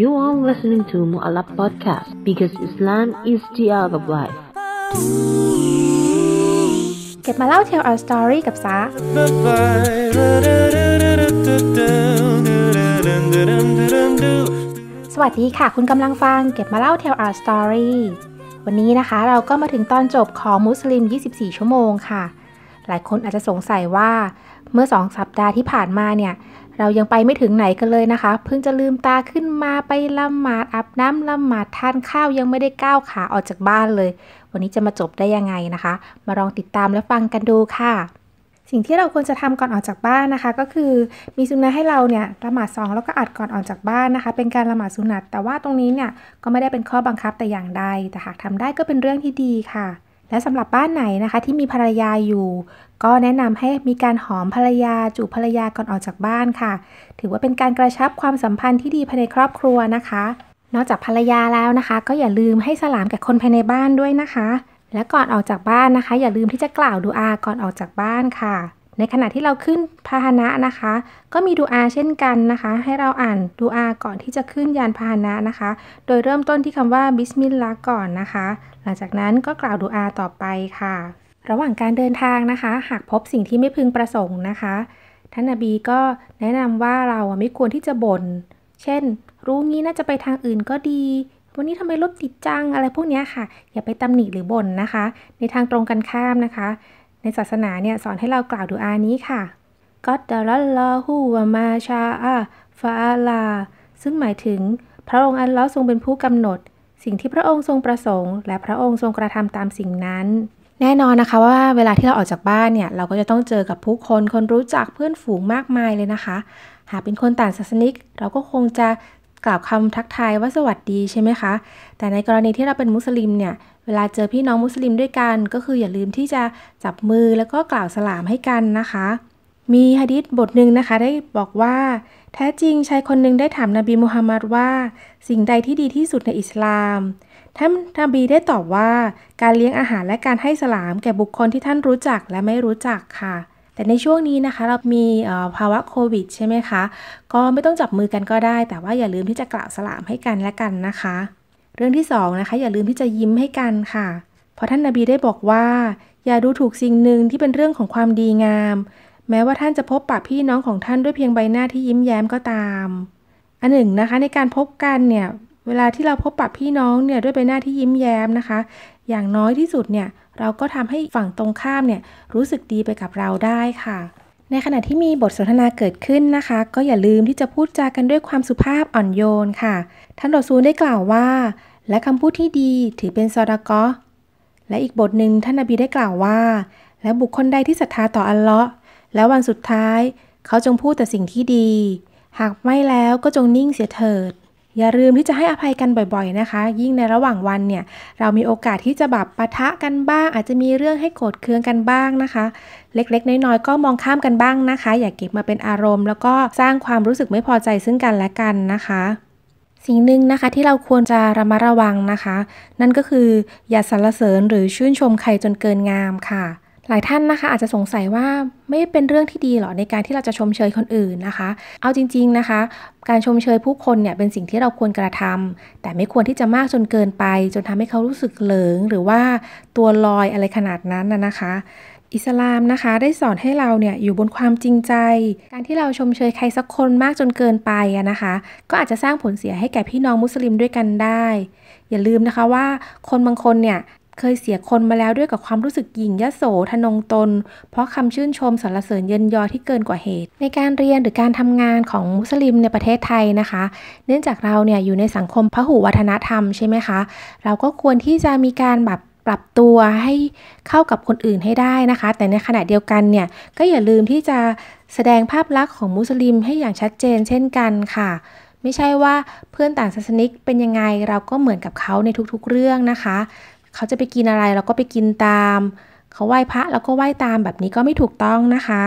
You are listening to Mu'alab Podcast because Islam is the art of life. เก็บมาเล่า Tell Our Story กับซาสวัสดีค่ะ คุณกำลังฟัง เก็บมาเล่า Tell Our Story วันนี้นะคะเราก็มาถึงตอนจบของมุสลิม 24 ชั่วโมงค่ะ หลายคนอาจจะสงสัยว่าเมื่อ 2 สัปดาห์ที่ผ่านมาเนี่ยเรายังไปไม่ถึงไหนกันเลยนะคะ เพิ่งจะลืมตาขึ้นมาไปละหมาดอาบน้ำละหมาดทานข้าวยังไม่ได้ก้าวขาออกจากบ้านเลย วันนี้จะมาจบได้ยังไงนะคะ มาลองติดตามและฟังกันดูค่ะ สิ่งที่เราควรจะทำก่อนออกจากบ้านนะคะก็คือมีสุนัขให้เราเนี่ยละหมาดสองแล้วก็อัดก่อนออกจากบ้านนะคะ เป็นการละหมาดสุนัตแต่ว่าตรงนี้เนี่ยก็ไม่ได้เป็นข้อบังคับแต่อย่างใดแต่หากทำได้ก็เป็นเรื่องที่ดีค่ะและสำหรับบ้านไหนนะคะที่มีภรรยาอยู่ ก็แนะนำให้มีการหอมภรรยาจูบภรรยาก่อนออกจากบ้านค่ะ ถือว่าเป็นการกระชับความสัมพันธ์ที่ดีภายในครอบครัวนะคะ นอกจากภรรยาแล้วนะคะก็อย่าลืมให้สลามกับคนภายในบ้านด้วยนะคะ และก่อนออกจากบ้านนะคะอย่าลืมที่จะกล่าวดูอาก่อนออกจากบ้านค่ะในขณะที่เราขึ้นพาหนะนะคะ ก็มีดูอาเช่นกันนะคะให้เราอ่านดูอาก่อนที่จะขึ้นยานพาหนะนะคะ โดยเริ่มต้นที่คำว่าบิสมิลลาห์ก่อนนะคะ หลังจากนั้นก็กล่าวดูอาต่อไปค่ะ ระหว่างการเดินทางนะคะ หากพบสิ่งที่ไม่พึงประสงค์นะคะท่านอบีก็แนะนำว่าเราไม่ควรที่จะบน่นเช่น รู้งี้น่าจะไปทางอื่นก็ดี วันนี้ทำไมรถติดจัง อะไรพวกนี้ค่ะอย่าไปตำหนิหรือบ่นนะคะ ในทางตรงกันข้ามนะคะในศาสนาเนี่ย สอนให้เรากล่าวดูอานี้ค่ะก็ดารัลลอฮูวามาชาอาฟาลาซึ่งหมายถึงพระองค์อันลอทรงเป็นผู้กำหนด สิ่งที่พระองค์ทรงประสงค์และพระองค์ทรงกระทำตามสิ่งนั้น แน่นอนนะคะว่าเวลาที่เราออกจากบ้านเนี่ย เราก็จะต้องเจอกับผู้คนคนรู้จักเพื่อนฝูงมากมายเลยนะคะ หากเป็นคนต่างศาสนิก เราก็คงจะกล่าวคำทักทายว่าสวัสดีใช่ไหมคะแต่ในกรณีที่เราเป็นมุสลิมเนี่ยวลาเจอพี่น้องมุสลิมด้วยกัน ก็คืออย่าลืมที่จะจับมือแล้วก็กล่าวสลามให้กันนะคะ มีฮะดิษบทหนึ่งนะคะได้บอกว่าแท้จริงชายคนหนึ่งได้ถามนบีมุฮัมมัดว่าสิ่งใดที่ดีที่สุดในอิสลามท่านนบีได้ตอบว่าการเลี้ยงอาหารและการให้สลามแก่บุคคลที่ท่านรู้จักและไม่รู้จักค่ะ แต่ในช่วงนี้นะคะเรา มีภาวะโควิดใช่ไหมคะ ก็ไม่ต้องจับมือกันก็ได้ แต่ว่าอย่าลืมที่จะกล่าวสลามให้กันและกันนะคะรื่องที่สองนะคะอย่าลืมที่จะยิ้มให้กันค่ะ เพราะท่านนาบีได้บอกว่า อย่าดูถูกสิ่งหนึ่งที่เป็นเรื่องของความดีงาม แม้ว่าท่านจะพบปะพี่น้องของท่านด้วยเพียงใบหน้าที่ยิ้มแย้มก็ตาม อันหนึ่งนะคะในการพบกันเนี่ยเวลาที่เราพบปะพี่น้องเนี่ยด้วยใบหน้าที่ยิ้มแย้มนะคะ อย่างน้อยที่สุดเนี่ย เราก็ทำให้ฝั่งตรงข้ามเนี่ยรู้สึกดีไปกับเราได้ค่ะในขณะที่มีบทสนทนาเกิดขึ้นนะคะ ก็อย่าลืมที่จะพูดจากันด้วยความสุภาพอ่อนโยนค่ะ ท่านลอซูลได้กล่าวว่า และคำพูดที่ดีถือเป็นซอดากอและอีกบทหนึ่งท่านนบีได้กล่าวว่า และบุคคลใดที่ศรัทธาต่ออัลเลาะห์และวันสุดท้าย เขาจงพูดแต่สิ่งที่ดี หากไม่แล้วก็จงนิ่งเสียเถิดอย่าลืมที่จะให้อภัยกันบ่อยๆนะคะ ยิ่งในระหว่างวันเนี่ย เรามีโอกาสที่จะแบบปะทะกันบ้าง อาจจะมีเรื่องให้โกรธเคืองกันบ้างนะคะ เล็กๆน้อยๆก็มองข้ามกันบ้างนะคะ อย่าเก็บมาเป็นอารมณ์ แล้วก็สร้างความรู้สึกไม่พอใจซึ่งกันและกันนะคะ สิ่งหนึ่งนะคะที่เราควรจะระมัดระวังนะคะ นั่นก็คือ อย่าสรรเสริญหรือชื่นชมใครจนเกินงามค่ะหลายท่านนะคะ อาจจะสงสัยว่าไม่เป็นเรื่องที่ดีหรอ ในการที่เราจะชมเชยคนอื่นนะคะ เอาจริงๆนะคะ การชมเชยผู้คนเนี่ย เป็นสิ่งที่เราควรกระทำ แต่ไม่ควรที่จะมากจนเกินไป จนทำให้เขารู้สึกเหลิงหรือว่าตัวลอยอะไรขนาดนั้นนะคะ อิสลามนะคะได้สอนให้เราเนี่ย อยู่บนความจริงใจ การที่เราชมเชยใครสักคนมากจนเกินไปนะคะ ก็อาจจะสร้างผลเสียให้แก่พี่น้องมุสลิมด้วยกันได้อย่าลืมนะคะว่าคนบางคนเนี่ยเคยเสียคนมาแล้วด้วยกับความรู้สึกหยิ่งยโสทนงตน เพราะคำชื่นชมสรรเสริญเยินยอที่เกินกว่าเหตุ ในการเรียนหรือการทำงานของมุสลิมในประเทศไทยนะคะ เนื่องจากเราเนี่ยอยู่ในสังคมพหุวัฒนธรรมใช่ไหมคะ เราก็ควรที่จะมีการแบบปรับตัวให้เข้ากับคนอื่นให้ได้นะคะ แต่ในขณะเดียวกันเนี่ยก็อย่าลืมที่จะแสดงภาพลักษณ์ของมุสลิมให้อย่างชัดเจน เช่นกันค่ะ ไม่ใช่ว่าเพื่อนต่างศาสนิกเป็นยังไงเราก็เหมือนกับเขาในทุก ๆ เรื่องนะคะเขาจะไปกินอะไรเราก็ไปกินตาม เขาไหว้พระแล้วก็ไหว้ตามแบบนี้ก็ไม่ถูกต้องนะคะ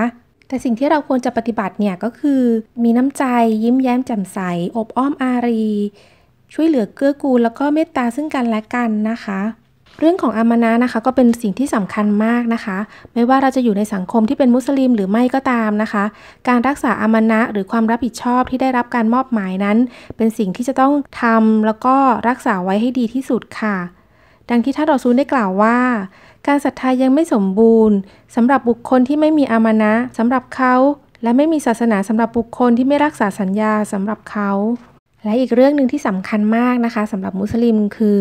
แต่สิ่งที่เราควรจะปฏิบัติเนี่ยก็คือ มีน้ำใจยิ้มแย้มแจ่มใส อบอ้อมอารี ช่วยเหลือเกื้อกูล แล้วก็เมตตาซึ่งกันและกันนะคะ เรื่องของอามานะนะคะก็เป็นสิ่งที่สำคัญมากนะคะ ไม่ว่าเราจะอยู่ในสังคมที่เป็นมุสลิมหรือไม่ก็ตามนะคะ การรักษาอามานะหรือความรับผิดชอบที่ได้รับการมอบหมายนั้น เป็นสิ่งที่จะต้องทำแล้วก็รักษาไว้ให้ดีที่สุดค่ะดังที่ท่านอซูลได้กล่าวว่า การศรัทธายังไม่สมบูรณ์สำหรับบุคคลที่ไม่มีอามานะสำหรับเขาและไม่มีศาสนาสำหรับบุคคลที่ไม่รักษาสัญญาสำหรับเขา และอีกเรื่องหนึ่งที่สำคัญมากนะคะสำหรับมุสลิมคือ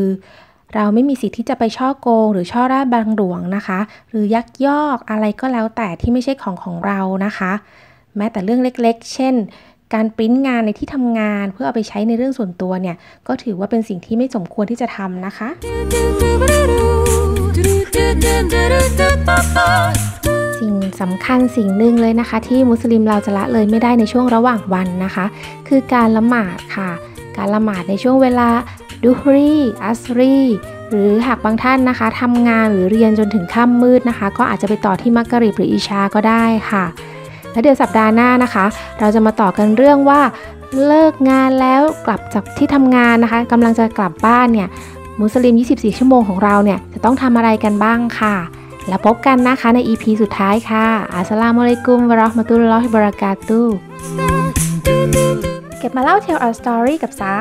เราไม่มีสิทธิ์ที่จะไปช่อโกงหรือช่อราดบางหลวงนะคะ หรือยักยอกอะไรก็แล้วแต่ที่ไม่ใช่ของของเรานะคะ แม้แต่เรื่องเล็กๆ เช่นการปริ้นงานในที่ทำงานเพื่อเอาไปใช้ในเรื่องส่วนตัวเนี่ยก็ถือว่าเป็นสิ่งที่ไม่สมควรที่จะทำนะคะ สิ่งสำคัญสิ่งหนึ่งเลยนะคะ ที่มุสลิมเราจะละเลยไม่ได้ในช่วงระหว่างวันนะคะ คือการละหมาดค่ะ การละหมาดในช่วงเวลาดูฮรีอัสรีหรือหากบางท่านนะคะทำงานหรือเรียนจนถึงค่ำมืดนะคะ ก็อาจจะไปต่อที่มักกะริบหรืออิชาก็ได้ค่ะและเดี๋ยวสัปดาห์หน้านะคะ เราจะมาต่อกันเรื่องว่าเลิกงานแล้วกลับจากที่ทำงานนะคะกำลังจะกลับบ้านเนี่ย มุสลิม 24 ชั่วโมงของเราเนี่ย จะต้องทำอะไรกันบ้างค่ะ แล้วพบกันนะคะใน EP สุดท้ายค่ะอัสลามุอะลัยกุมวะราะห์มะตุลลอฮิบะเราะกาตุเก็บมาเล่าเทลอารสตอรี่กับซา